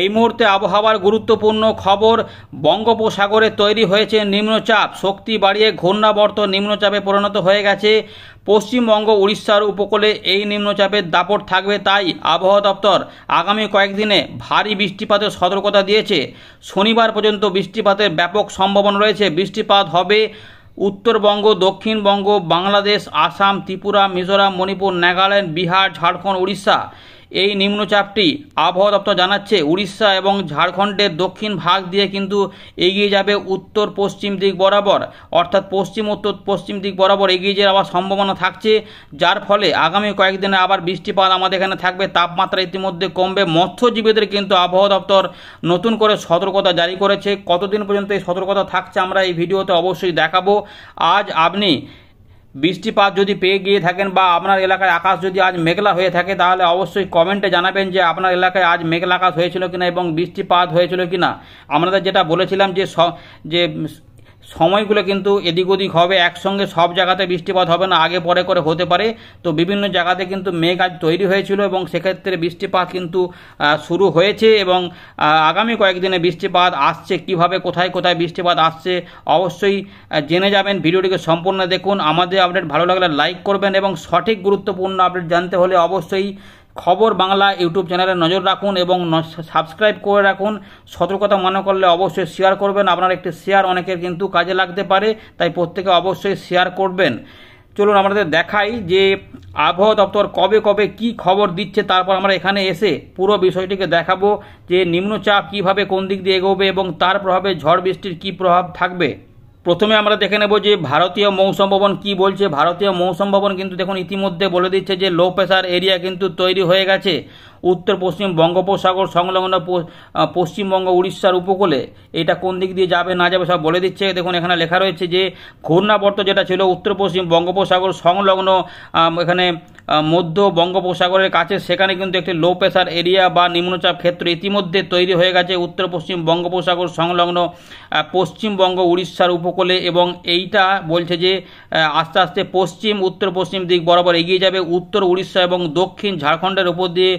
এই মুহূর্তে আবহাওয়ার গুরুত্বপূর্ণ খবর বঙ্গোপসাগরে তৈরি হয়েছে নিম্নচাপ শক্তি বাড়িয়ে ঘূর্ণাবর্ত নিম্নচাপে পরিণত হয়ে গেছে পশ্চিমবঙ্গ উড়িষ্যার উপকূলে এই নিম্নচাপের দাপট থাকবে তাই আবহাওয়া দপ্তর আগামী কয়েকদিনে ভারী বৃষ্টিপাতের সতর্কতা দিয়েছে শনিবার পর্যন্ত বৃষ্টিপাতের ব্যাপক সম্ভাবনা রয়েছে বৃষ্টিপাত হবে উত্তরবঙ্গ দক্ষিণবঙ্গ বাংলাদেশ আসাম ত্রিপুরা মিজোরাম মণিপুর নাগাল্যান্ড বিহার ঝাড়খণ্ড উড়িষ্যা এই নিম্নচাপটি আবহাওয়া দপ্তর জানাচ্ছে উড়িষ্যা এবং ঝাড়খণ্ডের দক্ষিণ ভাগ দিয়ে কিন্তু এগিয়ে যাবে উত্তর পশ্চিম দিক বরাবর অর্থাৎ পশ্চিম উত্তর পশ্চিম দিক বরাবর এগিয়ে যাওয়ার আবার সম্ভাবনা থাকছে যার ফলে আগামী কয়েকদিনে আবার বৃষ্টিপাত আমাদের এখানে থাকবে তাপমাত্রা ইতিমধ্যে কমবে মৎস্যজীবীদের কিন্তু আবহাওয়া দপ্তর নতুন করে সতর্কতা জারি করেছে কতদিন পর্যন্ত এই সতর্কতা থাকছে আমরা এই ভিডিওতে অবশ্যই দেখাবো আজ আপনি বৃষ্টিপাত যদি পেয়ে গিয়ে থাকেন বা আপনার এলাকায় আকাশ যদি আজ মেঘলা হয়ে থাকে তাহলে অবশ্যই কমেন্টে জানাবেন যে আপনার এলাকায় আজ মেঘলা আকাশ হয়েছিল কিনা এবং বৃষ্টিপাত হয়েছিল কিনা আপনাদের যেটা বলেছিলাম যে যে সময়গুলো কিন্তু এদিক ওদিক হবে একসঙ্গে সব জায়গাতে বৃষ্টিপাত হবে না আগে পরে করে হতে পারে তো বিভিন্ন জায়গাতে কিন্তু মেঘ আজ তৈরি হয়েছিল এবং সেক্ষেত্রে বৃষ্টিপাত কিন্তু শুরু হয়েছে এবং আগামী কয়েকদিনে বৃষ্টিপাত আসছে কিভাবে কোথায় কোথায় বৃষ্টিপাত আসছে অবশ্যই জেনে যাবেন ভিডিওটিকে সম্পূর্ণ দেখুন আমাদের আপডেট ভালো লাগলে লাইক করবেন এবং সঠিক গুরুত্বপূর্ণ আপডেট জানতে হলে অবশ্যই খবর বাংলা ইউটিউব চ্যানেলে নজর রাখুন এবং সাবস্ক্রাইব করে রাখুন সতর্কতা মনে করলে অবশ্যই শেয়ার করবেন আপনার একটি শেয়ার অনেকের কিন্তু কাজে লাগতে পারে তাই প্রত্যেকে অবশ্যই শেয়ার করবেন চলুন আমাদের দেখাই যে আবহাওয়া দপ্তর কবে কবে কি খবর দিচ্ছে তারপর আমরা এখানে এসে পুরো বিষয়টিকে দেখাবো যে নিম্নচাপ কিভাবে কোন দিক দিয়ে এগোবে এবং তার প্রভাবে ঝড় বৃষ্টির কি প্রভাব থাকবে প্রথমে আমরা দেখে নেব যে ভারতীয় মৌসুম ভবন কি বলছে ভারতীয় মৌসুম ভবন কিন্তু দেখুন ইতিমধ্যে বলে দিচ্ছে যে লো প্রেশার এরিয়া কিন্তু তৈরি হয়ে গেছে উত্তর পশ্চিম বঙ্গোপসাগর সংলগ্ন পশ্চিমবঙ্গ উড়িষ্যার উপকূলে এটা কোন দিক দিয়ে যাবে না যাবে সব বলে দিচ্ছে দেখুন এখানে লেখা রয়েছে যে ঘূর্ণাবর্ত যেটা ছিল উত্তর পশ্চিম বঙ্গোপসাগর সংলগ্ন এখানে মধ্য বঙ্গোপসাগরের কাছে সেখানে কিন্তু একটি লো প্রেশার এরিয়া বা নিম্নচাপ ক্ষেত্র ইতিমধ্যে তৈরি হয়ে গেছে উত্তর পশ্চিম বঙ্গোপসাগর সংলগ্ন পশ্চিমবঙ্গ উড়িষ্যার উপকূলে এবং এইটা বলছে যে আস্তে আস্তে পশ্চিম উত্তর পশ্চিম দিক বরাবর এগিয়ে যাবে উত্তর উড়িষ্যা এবং দক্ষিণ ঝাড়খণ্ডের উপর দিয়ে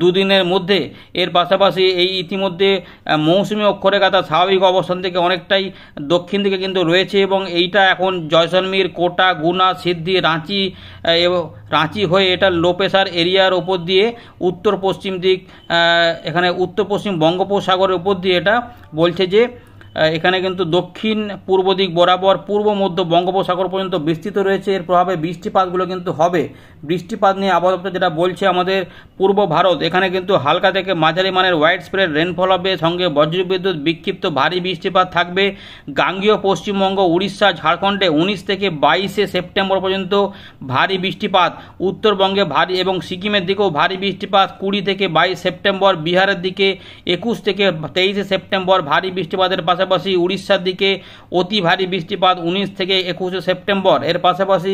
দুদিনের মধ্যে এর পাশাপাশি এই ইতিমধ্যে মৌসুমি অক্ষরেখাতা স্বাভাবিক অবস্থান থেকে অনেকটাই দক্ষিণ দিকে কিন্তু রয়েছে এবং এইটা এখন জয়সলমীর কোটা গুনা সিদ্ধি রাঁচি এবং রাঁচি হয়ে এটা লো এরিয়ার ওপর দিয়ে উত্তর পশ্চিম দিক এখানে উত্তর পশ্চিম বঙ্গোপসাগরের উপর দিয়ে এটা বলছে যে এখানে কিন্তু দক্ষিণ পূর্ব দিক বরাবর পূর্ব মধ্য বঙ্গোপসাগর পর্যন্ত বিস্তৃত রয়েছে এর প্রভাবে বৃষ্টিপাতগুলো কিন্তু হবে বৃষ্টিপাত নিয়ে আবহাওয়া যেটা বলছে আমাদের পূর্ব ভারত এখানে কিন্তু হালকা থেকে মাঝারি মানের হোয়াইট স্প্রেড রেনফল হবে সঙ্গে বজ্রবিদ্যুৎ বিক্ষিপ্ত ভারী বৃষ্টিপাত থাকবে গাঙ্গীয় পশ্চিমবঙ্গ উড়িষ্যা ঝাড়খণ্ডে উনিশ থেকে বাইশে সেপ্টেম্বর পর্যন্ত ভারী বৃষ্টিপাত উত্তরবঙ্গে ভারী এবং সিকিমের দিকেও ভারী বৃষ্টিপাত কুড়ি থেকে বাইশ সেপ্টেম্বর বিহারের দিকে একুশ থেকে তেইশে সেপ্টেম্বর ভারী বৃষ্টিপাতের পাশে পাশাপাশি উড়িষ্যার দিকে অতি ভারী বৃষ্টিপাত উনিশ থেকে একুশে সেপ্টেম্বর এর পাশাপাশি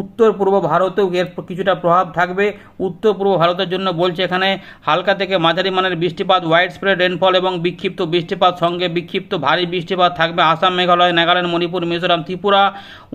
উত্তর পূর্ব ভারতেও এর কিছুটা প্রভাব থাকবে উত্তর পূর্ব ভারতের জন্য বলছে এখানে হালকা থেকে মাঝারি মানের বৃষ্টিপাত হোয়াইট স্প্রেড রেনফল এবং বিক্ষিপ্ত বৃষ্টিপাত সঙ্গে বিক্ষিপ্ত ভারী বৃষ্টিপাত থাকবে আসাম মেঘালয় নাগাল্যান্ড মণিপুর মিজোরাম ত্রিপুরা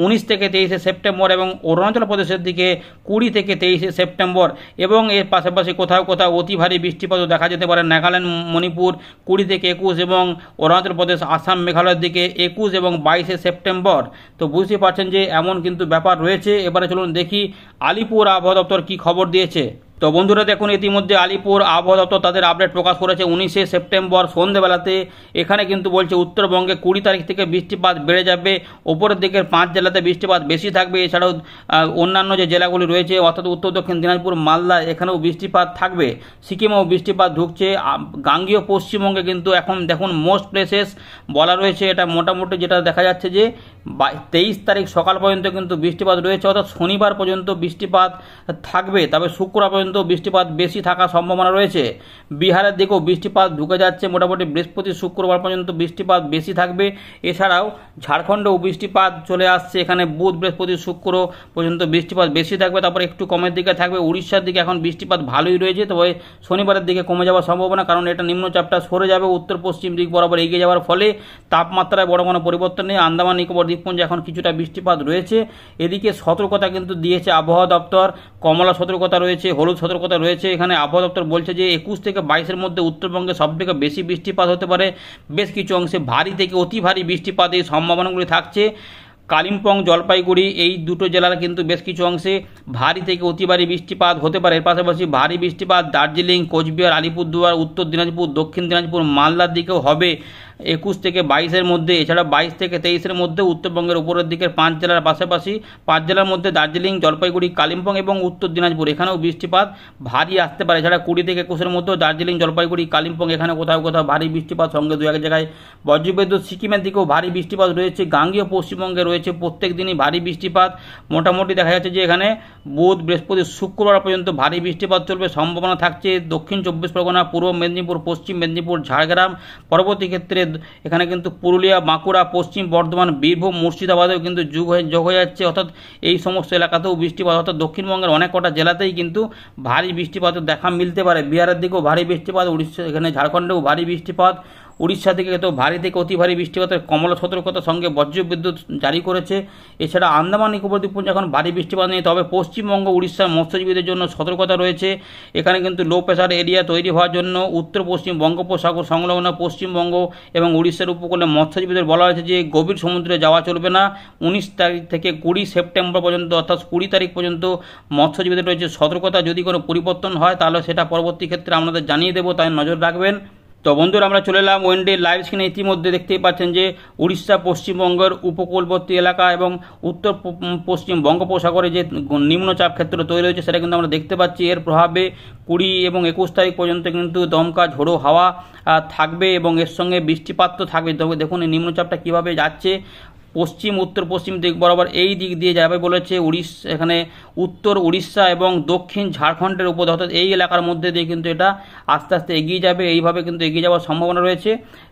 উনিশ থেকে তেইশে সেপ্টেম্বর এবং অরুণাচল প্রদেশের দিকে কুড়ি থেকে তেইশে সেপ্টেম্বর এবং এর পাশাপাশি কোথাও কোথাও অতি ভারী বৃষ্টিপাতও দেখা যেতে পারে নাগাল্যান্ড মণিপুর কুড়ি থেকে একুশ এবং অরুণাচল প্রদেশ আসাম মেঘালয়ের দিকে একুশ এবং বাইশে সেপ্টেম্বর তো বুঝতে পারছেন যে এমন কিন্তু ব্যাপার রয়েছে এবারে চলুন দেখি আলিপুর আবহাওয়া দপ্তর কী খবর দিয়েছে তো বন্ধুরা দেখুন ইতিমধ্যে আলিপুর আবহাওয়া দপ্তর তাদের আপডেট প্রকাশ করেছে উনিশে সেপ্টেম্বর সন্ধেবেলাতে এখানে কিন্তু বলছে উত্তরবঙ্গে কুড়ি তারিখ থেকে বৃষ্টিপাত বেড়ে যাবে ওপরের দিকের পাঁচ জেলাতে বৃষ্টিপাত বেশি থাকবে এছাড়াও অন্যান্য যে জেলাগুলি রয়েছে অর্থাৎ উত্তর দক্ষিণ দিনাজপুর মালদা এখানেও বৃষ্টিপাত থাকবে সিকিমেও বৃষ্টিপাত ঢুকছে গাঙ্গীয় পশ্চিমবঙ্গে কিন্তু এখন দেখুন মোস্ট প্লেসেস বলা রয়েছে এটা মোটামুটি যেটা দেখা যাচ্ছে যে তেইশ তারিখ সকাল পর্যন্ত কিন্তু বৃষ্টিপাত রয়েছে অর্থাৎ শনিবার পর্যন্ত বৃষ্টিপাত থাকবে তবে শুক্রবার পর্যন্ত বৃষ্টিপাত বেশি থাকার সম্ভাবনা রয়েছে বিহারের দিকেও বৃষ্টিপাত ঢুকে যাচ্ছে মোটামুটি বৃহস্পতি শুক্রবার পর্যন্ত বৃষ্টিপাত বেশি থাকবে এছাড়াও ঝাড়খণ্ডেও বৃষ্টিপাত চলে আসছে এখানে বুধ বৃহস্পতি শুক্র পর্যন্ত বৃষ্টিপাত বেশি থাকবে তারপর একটু কমের দিকে থাকবে উড়িষ্যার দিকে এখন বৃষ্টিপাত ভালোই রয়েছে তবে শনিবারের দিকে কমে যাওয়ার সম্ভাবনা কারণ এটা নিম্নচাপটা সরে যাবে উত্তর পশ্চিম দিক বরাবর এগিয়ে যাওয়ার ফলে তাপমাত্রায় বড় কোনো পরিবর্তন নেই আন্দামান নিকোবর দ্বীপপুঞ্জে এখন কিছুটা বৃষ্টিপাত রয়েছে এদিকে সতর্কতা কিন্তু দিয়েছে আবহাওয়া দপ্তর কমলা সতর্কতা রয়েছে হলুদ সতর্কতা রয়েছে এখানে আবহাওয়া দপ্তর বলছে যে একুশ থেকে বাইশের মধ্যে উত্তরবঙ্গে সবথেকে বেশি বৃষ্টিপাত হতে পারে বেশ কিছু অংশে ভারী থেকে অতি ভারী বৃষ্টিপাত এই সম্ভাবনাগুলি থাকছে কালিম্পং জলপাইগুড়ি এই দুটো জেলার কিন্তু বেশ কিছু অংশে ভারী থেকে অতি ভারী বৃষ্টিপাত হতে পারে এর পাশাপাশি ভারী বৃষ্টিপাত দার্জিলিং কোচবিহার আলিপুরদুয়ার উত্তর দিনাজপুর দক্ষিণ দিনাজপুর মালদার দিকেও হবে একুশ থেকে বাইশের মধ্যে এছাড়া বাইশ থেকে তেইশের মধ্যে উত্তরবঙ্গের উপরের দিকের পাঁচ জেলার পাশাপাশি পাঁচ জেলার মধ্যে দার্জিলিং জলপাইগুড়ি কালিম্পং এবং উত্তর দিনাজপুর এখানেও বৃষ্টিপাত ভারী আসতে পারে এছাড়া কুড়ি থেকে একুশের মধ্যেও দার্জিলিং জলপাইগুড়ি কালিম্পং এখানে কোথাও কোথাও ভারী বৃষ্টিপাত সঙ্গে দু এক জায়গায় বজ্রবিদ্যুৎ সিকিমের দিকেও ভারী বৃষ্টিপাত রয়েছে গাঙ্গীয় পশ্চিমবঙ্গে রয়েছে প্রত্যেক দিনই ভারী বৃষ্টিপাত মোটামুটি দেখা যাচ্ছে যে এখানে বুধ বৃহস্পতি শুক্রবার পর্যন্ত ভারী বৃষ্টিপাত চলবে সম্ভাবনা থাকছে দক্ষিণ চব্বিশ পরগনা পূর্ব মেদিনীপুর পশ্চিম মেদিনীপুর ঝাড়গ্রাম পরবর্তী ক্ষেত্রে এখানে কিন্তু পুরুলিয়া বাঁকুড়া পশ্চিম বর্ধমান বীরভূম মুর্শিদাবাদেও কিন্তু যুগ হয়ে যোগ হয়ে যাচ্ছে অর্থাৎ এই সমস্ত এলাকাতেও বৃষ্টিপাত অর্থাৎ দক্ষিণবঙ্গের অনেক কটা জেলাতেই কিন্তু ভারী বৃষ্টিপাত দেখা মিলতে পারে বিহারের দিকেও ভারী বৃষ্টিপাত উড়িষ্যা এখানে ঝাড়খণ্ডেও ভারী বৃষ্টিপাত উড়িষ্যা থেকে তো ভারী থেকে অতি ভারী বৃষ্টিপাতের কমলা সতর্কতার সঙ্গে বজ্রবিদ্যুৎ জারি করেছে এছাড়া আন্দামান নিকোবর দ্বীপপুঞ্জে এখন ভারী বৃষ্টিপাত নেই তবে পশ্চিমবঙ্গ উড়িষ্যার মৎস্যজীবীদের জন্য সতর্কতা রয়েছে এখানে কিন্তু লো প্রেশার এরিয়া তৈরি হওয়ার জন্য উত্তর পশ্চিম বঙ্গোপসাগর সংলগ্ন পশ্চিমবঙ্গ এবং উড়িষ্যার উপকূলে মৎস্যজীবীদের বলা হয়েছে যে গভীর সমুদ্রে যাওয়া চলবে না উনিশ তারিখ থেকে কুড়ি সেপ্টেম্বর পর্যন্ত অর্থাৎ কুড়ি তারিখ পর্যন্ত মৎস্যজীবীদের রয়েছে সতর্কতা যদি কোনো পরিবর্তন হয় তাহলে সেটা পরবর্তী ক্ষেত্রে আমাদের জানিয়ে দেবো তাই নজর রাখবেন তো বন্ধুরা আমরা চলে এলাম ওয়েনডে লাইভ স্ক্রিনে ইতিমধ্যে দেখতেই পাচ্ছেন যে উড়িষ্যা পশ্চিমবঙ্গের উপকূলবর্তী এলাকা এবং উত্তর পশ্চিম বঙ্গোপসাগরে যে নিম্নচাপ ক্ষেত্র তৈরি হয়েছে সেটা কিন্তু আমরা দেখতে পাচ্ছি এর প্রভাবে কুড়ি এবং একুশ তারিখ পর্যন্ত কিন্তু দমকা ঝোড়ো হাওয়া থাকবে এবং এর সঙ্গে বৃষ্টিপাত তো থাকবে দেখুন এই নিম্নচাপটা কীভাবে যাচ্ছে পশ্চিম উত্তর পশ্চিম দিক বরাবর এই দিক দিয়ে যাবে বলেছে উড়িষ্যা এখানে উত্তর উড়িষ্যা এবং দক্ষিণ ঝাড়খণ্ডের উপর অর্থাৎ এই এলাকার মধ্যে দিয়ে কিন্তু এটা আস্তে আস্তে এগিয়ে যাবে এইভাবে কিন্তু এগিয়ে যাওয়ার সম্ভাবনা রয়েছে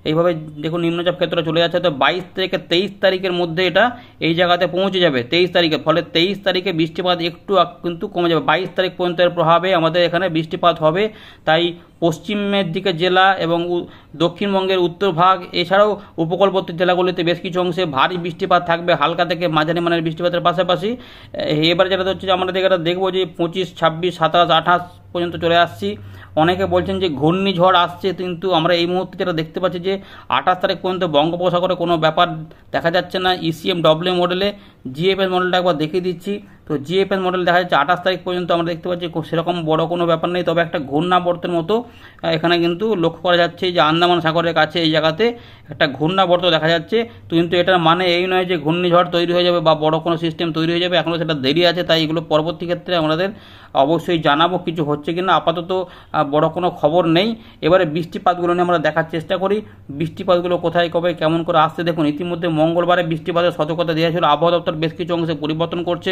এইভাবে দেখুন নিম্নচাপ ক্ষেত্রে চলে যাচ্ছে তো বাইশ থেকে তেইশ তারিখের মধ্যে এটা এই জায়গাতে পৌঁছে যাবে তেইশ তারিখে ফলে তেইশ তারিখে বৃষ্টিপাত একটু কিন্তু কমে যাবে বাইশ তারিখ পর্যন্ত এর প্রভাবে আমাদের এখানে বৃষ্টিপাত হবে তাই পশ্চিমের দিকে জেলা এবং দক্ষিণবঙ্গের উত্তর ভাগ এছাড়াও উপকূলবর্তী জেলাগুলিতে বেশ কিছু অংশে ভারী বৃষ্টিপাত থাকবে হালকা থেকে মাঝারি মানের বৃষ্টিপাতের পাশাপাশি এবার যেটা হচ্ছে যে আমরা যেটা দেখবো যে পঁচিশ ছাব্বিশ সাতাশ আঠাশ পর্যন্ত চলে আসছি অনেকে বলছেন যে ঘূর্ণিঝড় আসছে কিন্তু আমরা এই মুহূর্তে যেটা দেখতে পাচ্ছি যে আঠাশ তারিখ পর্যন্ত বঙ্গোপসাগরে কোনো ব্যাপার দেখা যাচ্ছে না ইসিএম ডব্লিউ মডেলে জিএফএস মডেলটা একবার দেখিয়ে দিচ্ছি তো জিএফএস মডেল দেখা যাচ্ছে আঠাশ তারিখ পর্যন্ত আমরা দেখতে পাচ্ছি সেরকম বড় কোনো ব্যাপার নেই তবে একটা ঘূর্ণাবর্তের মতো এখানে কিন্তু লক্ষ্য করা যাচ্ছে যে আন্দামান সাগরের কাছে এই জায়গাতে একটা ঘূর্ণাবর্ত দেখা যাচ্ছে কিন্তু এটার মানে এই নয় যে ঘূর্ণিঝড় তৈরি হয়ে যাবে বা বড় কোনো সিস্টেম তৈরি হয়ে যাবে এখনও সেটা দেরি আছে তাই এগুলো পরবর্তী ক্ষেত্রে আমাদের অবশ্যই জানাবো কিছু হচ্ছে কি না আপাতত বড় কোনো খবর নেই এবারে বৃষ্টিপাতগুলো নিয়ে আমরা দেখার চেষ্টা করি বৃষ্টিপাতগুলো কোথায় কবে কেমন করে আসছে দেখুন ইতিমধ্যে মঙ্গলবারে বৃষ্টিপাতের সতর্কতা দেওয়া ছিল আবহাওয়া দপ্তর বেশ কিছু অংশে পরিবর্তন করছে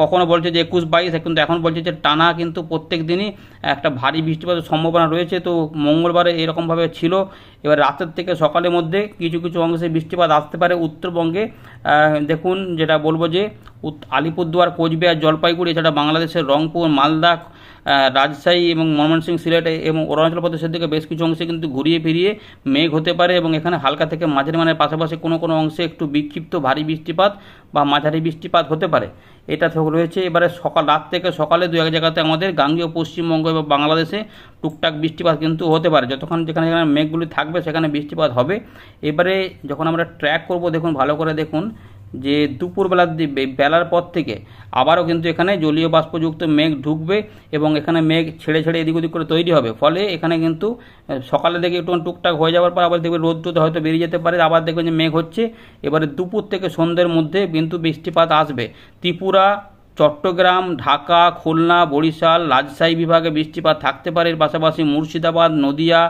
কখনো বলছে যে একুশ বাইশ কিন্তু এখন বলছে যে টানা কিন্তু প্রত্যেক দিনই একটা ভারী বৃষ্টিপাতের সম্ভাবনা রয়েছে তো মঙ্গলবারে এরকমভাবে ছিল এবার রাতের থেকে সকালের মধ্যে কিছু কিছু অংশে বৃষ্টিপাত আসতে পারে উত্তরবঙ্গে দেখুন যেটা বলবো যে আলিপুরদুয়ার কোচবিহার জলপাইগুড়ি এছাড়া বাংলাদেশের রংপুর মালদা রাজশাহী এবং ময়মনসিংহ সিলেটে এবং অরুণাচল প্রদেশের দিকে বেশ কিছু অংশে কিন্তু ঘুরিয়ে ফিরিয়ে মেঘ হতে পারে এবং এখানে হালকা থেকে মাঝারি মানের পাশাপাশি কোনো কোনো অংশে একটু বিক্ষিপ্ত ভারী বৃষ্টিপাত বা মাঝারি বৃষ্টিপাত হতে পারে এটা রয়েছে এবারে সকাল রাত থেকে সকালে দু এক জায়গাতে আমাদের গাঙ্গীয় পশ্চিমবঙ্গ এবং বাংলাদেশে টুকটাক বৃষ্টিপাত কিন্তু হতে পারে যতক্ষণ যেখানে যেখানে মেঘগুলি থাকবে সেখানে বৃষ্টিপাত হবে এবারে যখন আমরা ট্র্যাক করব দেখুন ভালো করে দেখুন যে দুপুরবেলার বেলার পর থেকে আবারও কিন্তু এখানে জলীয় বাষ্পযুক্ত মেঘ ঢুকবে এবং এখানে মেঘ ছেড়ে ছেড়ে এদিক ওদিক করে তৈরি হবে ফলে এখানে কিন্তু সকালে দেখে একটু টুকটাক হয়ে যাওয়ার পর আবার দেখবে রোদ টোদ হয়তো বেরিয়ে যেতে পারে আবার দেখবেন যে মেঘ হচ্ছে এবারে দুপুর থেকে সন্ধ্যের মধ্যে কিন্তু বৃষ্টিপাত আসবে ত্রিপুরা চট্টগ্রাম ঢাকা খুলনা বরিশাল রাজশাহী বিভাগে বৃষ্টিপাত থাকতে পারে এর পাশাপাশি মুর্শিদাবাদ নদিয়া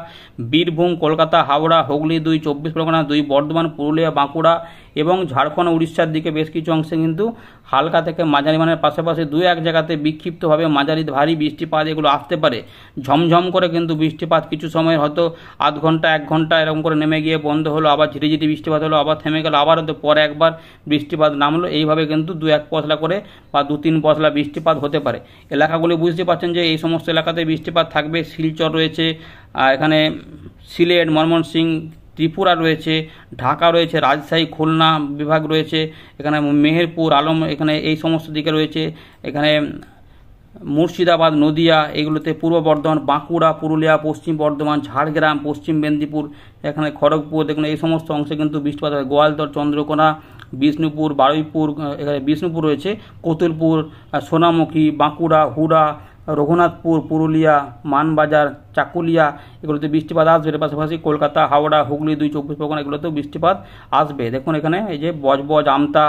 বীরভূম কলকাতা হাওড়া হুগলি দুই চব্বিশ পরগনা দুই বর্ধমান পুরুলিয়া বাঁকুড়া এবং ঝাড়খণ্ড উড়িষ্যার দিকে বেশ কিছু অংশে কিন্তু হালকা থেকে মাঝারি মানের পাশাপাশি দু এক জায়গাতে বিক্ষিপ্তভাবে মাঝারি ভারী বৃষ্টিপাত এগুলো আসতে পারে ঝমঝম করে কিন্তু বৃষ্টিপাত কিছু সময় হয়তো আধ ঘন্টা এক ঘন্টা এরকম করে নেমে গিয়ে বন্ধ হলো আবার ঝিটি বৃষ্টিপাত হলো আবার থেমে গেলো আবার হয়তো পরে একবার বৃষ্টিপাত নামলো এইভাবে কিন্তু দু এক পশলা করে বা দু তিন পশলা বৃষ্টিপাত হতে পারে এলাকাগুলি বুঝতে পারছেন যে এই সমস্ত এলাকাতে বৃষ্টিপাত থাকবে শিলচর রয়েছে এখানে সিলেট সিং ত্রিপুরা রয়েছে ঢাকা রয়েছে রাজশাহী খুলনা বিভাগ রয়েছে এখানে মেহেরপুর আলম এখানে এই সমস্ত দিকে রয়েছে এখানে মুর্শিদাবাদ নদিয়া এগুলোতে পূর্ব বর্ধমান বাঁকুড়া পুরুলিয়া পশ্চিম বর্ধমান ঝাড়গ্রাম পশ্চিম মেদিনীপুর এখানে খড়গপুর দেখুন এই সমস্ত অংশে কিন্তু বৃষ্টিপাত হয় গোয়ালদর চন্দ্রকোনা বিষ্ণুপুর বারুইপুর এখানে বিষ্ণুপুর রয়েছে কোতুলপুর সোনামুখী বাঁকুড়া হুড়া রঘুনাথপুর পুরুলিয়া মানবাজার চাকুলিয়া এগুলোতে বৃষ্টিপাত আসবে এর পাশাপাশি কলকাতা হাওড়া হুগলি দুই চব্বিশ পরগনা এগুলোতেও বৃষ্টিপাত আসবে দেখুন এখানে এই যে বজবজ আমতা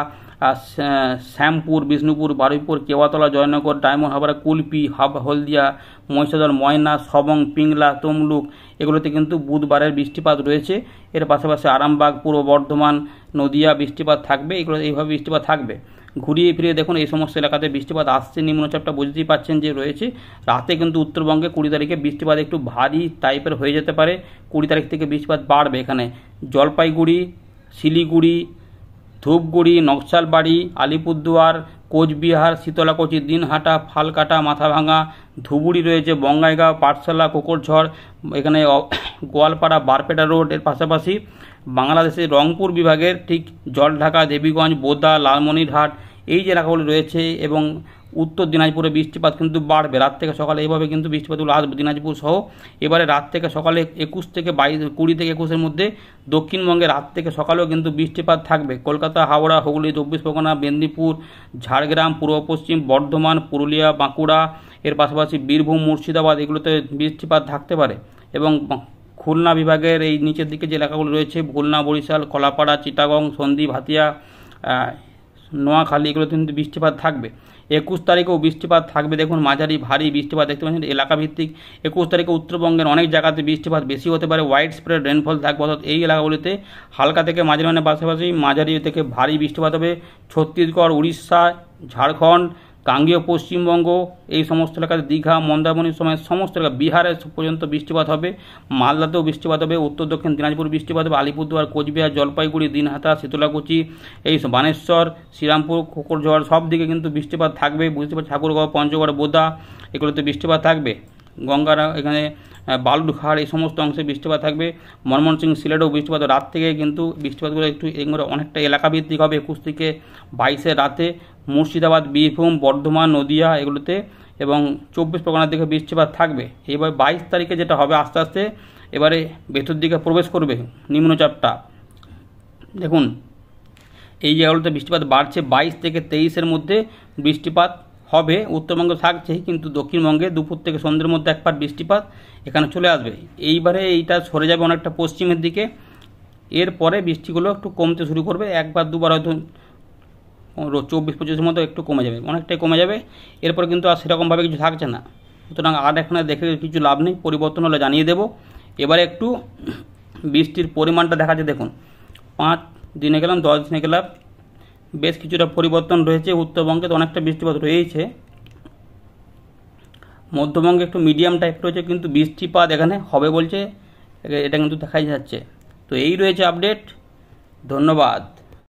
শ্যামপুর বিষ্ণুপুর বারুইপুর কেওয়াতলা জয়নগর ডায়মন্ড হাবার কুলপি হাব হলদিয়া মহিষাদল ময়না সবং পিংলা তমলুক এগুলোতে কিন্তু বুধবারের বৃষ্টিপাত রয়েছে এর পাশাপাশি আরামবাগ পূর্ব বর্ধমান নদিয়া বৃষ্টিপাত থাকবে এগুলো এইভাবে বৃষ্টিপাত থাকবে ঘুরিয়ে ফিরিয়ে দেখুন এই সমস্ত এলাকাতে বৃষ্টিপাত আসছে নিম্নচাপটা বুঝতেই পাচ্ছেন যে রয়েছে রাতে কিন্তু উত্তরবঙ্গে কুড়ি তারিখে বৃষ্টিপাত একটু ভারী টাইপের হয়ে যেতে পারে কুড়ি তারিখ থেকে বৃষ্টিপাত বাড়বে এখানে জলপাইগুড়ি শিলিগুড়ি ধূপগুড়ি নকশালবাড়ি আলিপুরদুয়ার কোচবিহার শীতলাকচি দিনহাটা ফালকাটা মাথাভাঙা ধুবুড়ি রয়েছে বঙ্গাইগাঁও পাঠশালা কোকরঝড় এখানে গোয়ালপাড়া বারপেটা রোড এর পাশাপাশি বাংলাদেশের রংপুর বিভাগের ঠিক জলঢাকা দেবীগঞ্জ বোদা লালমনিরহাট এই জেলাগুলি রয়েছে এবং উত্তর দিনাজপুরে বৃষ্টিপাত কিন্তু বাড়বে রাত থেকে সকালে এভাবে কিন্তু বৃষ্টিপাতগুলো আসবে দিনাজপুর সহ এবারে রাত থেকে সকালে একুশ থেকে বাইশ কুড়ি থেকে একুশের মধ্যে দক্ষিণবঙ্গে রাত থেকে সকালেও কিন্তু বৃষ্টিপাত থাকবে কলকাতা হাওড়া হুগলি চব্বিশ পরগনা মেদিনীপুর ঝাড়গ্রাম পূর্ব পশ্চিম বর্ধমান পুরুলিয়া বাঁকুড়া এর পাশাপাশি বীরভূম মুর্শিদাবাদ এগুলোতে বৃষ্টিপাত থাকতে পারে এবং খুলনা বিভাগের এই নিচের দিকে যে এলাকাগুলো রয়েছে খুলনা বরিশাল কলাপাড়া চিটাগং সন্ধি হাতিয়া নোয়াখালী এগুলো কিন্তু বৃষ্টিপাত থাকবে একুশ তারিখেও বৃষ্টিপাত থাকবে দেখুন মাঝারি ভারী বৃষ্টিপাত দেখতে পাচ্ছেন এলাকাভিত্তিক একুশ তারিখে উত্তরবঙ্গের অনেক জায়গাতে বৃষ্টিপাত বেশি হতে পারে হোয়াইট স্প্রেড রেনফল থাকবে অর্থাৎ এই এলাকাগুলিতে হালকা থেকে মাঝারি মানে পাশাপাশি মাঝারি থেকে ভারী বৃষ্টিপাত হবে ছত্তিশগড় উড়িষ্যা ঝাড়খণ্ড গাঙ্গীয় পশ্চিমবঙ্গ এই সমস্ত এলাকাতে দীঘা মন্দারমণির সময় সমস্ত এলাকা বিহারে পর্যন্ত বৃষ্টিপাত হবে মালদাতেও বৃষ্টিপাত হবে উত্তর দক্ষিণ দিনাজপুর বৃষ্টিপাত হবে আলিপুরদুয়ার কোচবিহার জলপাইগুড়ি দিনহাতা শীতলাকুচি এই বানেশ্বর শ্রীরামপুর কোকরঝড় সব দিকে কিন্তু বৃষ্টিপাত থাকবে বুঝতে পারছি ঠাকুরগড় পঞ্চগড় বোদা এগুলোতে বৃষ্টিপাত থাকবে গঙ্গারা এখানে বালুরঘাট এই সমস্ত অংশে বৃষ্টিপাত থাকবে ময়মনসিং সিলেটেও বৃষ্টিপাত রাত থেকে কিন্তু বৃষ্টিপাতগুলো একটু এগুলো অনেকটা এলাকাভিত্তিক হবে একুশ থেকে বাইশে রাতে মুর্শিদাবাদ বীরভূম বর্ধমান নদিয়া এগুলোতে এবং চব্বিশ পরগনার দিকে বৃষ্টিপাত থাকবে এবার বাইশ তারিখে যেটা হবে আস্তে আস্তে এবারে ভেতর দিকে প্রবেশ করবে নিম্নচাপটা দেখুন এই জায়গাগুলোতে বৃষ্টিপাত বাড়ছে বাইশ থেকে তেইশের মধ্যে বৃষ্টিপাত হবে উত্তরবঙ্গ থাকছেই কিন্তু দক্ষিণবঙ্গে দুপুর থেকে সন্ধ্যের মধ্যে একবার বৃষ্টিপাত এখানে চলে আসবে এইবারে এইটা সরে যাবে অনেকটা পশ্চিমের দিকে এরপরে বৃষ্টিগুলো একটু কমতে শুরু করবে একবার দুবার হয়তো চব্বিশ পঁচিশের মতো একটু কমে যাবে অনেকটাই কমে যাবে এরপর কিন্তু আর সেরকমভাবে কিছু থাকছে না সুতরাং আর এখানে দেখে কিছু লাভ নেই পরিবর্তন হলে জানিয়ে দেব এবারে একটু বৃষ্টির পরিমাণটা দেখা যায় দেখুন পাঁচ দিনে গেলাম দশ দিনে গেলাম বেশ কিছুটা পরিবর্তন রয়েছে উত্তরবঙ্গে তো অনেকটা বৃষ্টিপাত রয়েছে মধ্যবঙ্গে একটু মিডিয়াম টাইপ রয়েছে কিন্তু বৃষ্টিপাত এখানে হবে বলছে এটা কিন্তু দেখাই যাচ্ছে তো এই রয়েছে আপডেট ধন্যবাদ